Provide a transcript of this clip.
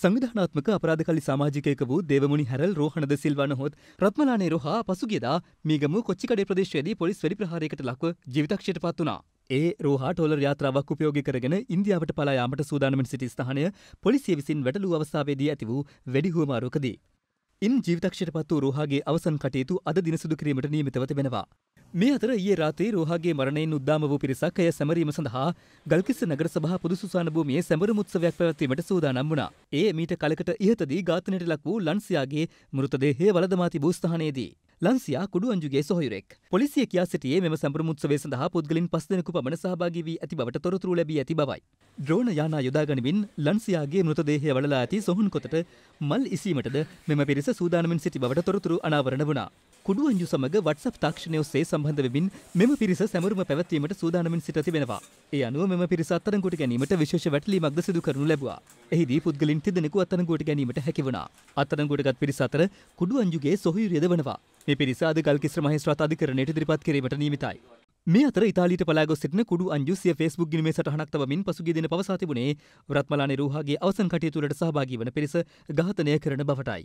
සංවිධානාත්මක අපරාධකලි සමාජිකයක වූ දෙවමුණි හැරල් රෝහණද සිල්වන හොත් රත්මලානේ රොහා පසුගියදා මීගම කොච්චිකඩේ ප්‍රදේශයේදී පොලිස් වෙඩි ප්‍රහාරයකට ලක්ව ජීවිතක්ෂයට පත් වුණා. ඒ රෝහා ටෝලර් යාත්‍රාවක් උපයෝගී කරගෙන ඉන්දියාවට පලා යාමට සූදානමින් සිටි ස්ථානය පොලිසිය විසින් වැටලූ අවස්ථාවේදී ඇති වූ වෙඩි හුවමාරුවකදී. ඉන් ජීවිතක්ෂයට පත් වූ රෝහාගේ අවසන් කටයුතු අද දින සිදු කිරීමට නියමිතව තිබෙනවා. මේ අතර ඊයේ රාත්‍රී රෝහාගේ මරණයෙන් උද්දාම වූ පිරිසක් එය සැමරීම සඳහා ගල්කිස්ස නගර සභා පුදුසුසාන භූමියේ සැමරුම් උත්සවයක් පැවැත්වීමට සූදානම් වුණා. ඒ මීට කලකට ඉහතදී ඝාතනයට ලක් වූ ලන්සියාගේ මෘතදේහය වලදමා තිබූ ස්ථානයේදී ලන්සියා කුඩු අංජුගේ සොහොයුරෙක්. පොලිසිය කියා සිටියේ මෙම සැමරුම් උත්සවය සඳහා පුද්ගලින් පස් දෙනෙකු පමණ සහභාගී වී ඇති බවට තොරතුරු ලැබී ඇති බවයි. ද්‍රෝණ යානා යොදාගනිමින් ලන්සියාගේ මෘතදේහය වලලා ඇති සොහොන් කොතට මල් ඉසීමටද මෙම පිරිස සූදානමින් සිටි බවට තොරතුරු අනාවරණ වුණා. කුඩුවන්ජු සමඟ වට්සප් තාක්ෂණය ඔස්සේ සම්බන්ධ වෙමින් මෙම පිරිස සැමරුම පැවැත්වීමට සූදානමින් සිට තිබෙනවා. ඒ අනුව මෙම පිරිස අත්අඩංගුවට ගැනීමට විශේෂ වැටලීමක්ද සිදු කරනු ලැබුවා. එහිදී පුද්ගලින් තිදෙනෙකු අත්අඩංගුවට ගැනීමට හැකි වුණා. අත්අඩංගුවටගත් පිරිස අතර කුඩුවන්ජුගේ සොහොයුරියද වනවා. මේ පිරිස අද ගල්කිස්ස මහේස්ත්‍රාත් අධිකරණයට ඉදිරිපත් කිරීමට නියමිතයි. මේ අතර ඉතාලීට පලාගොස් සිටින කුඩු අංජුසිය ෆේස්බුක් ගිණුමේ සටහනක් තවමින් පසුගිය දින පවසා තිබුණේ රත්මලානේ රූහාගේ අවසන් කටයුතුවලට සහභාගී වන පිරිස ඝාතනය කරන බවටයි.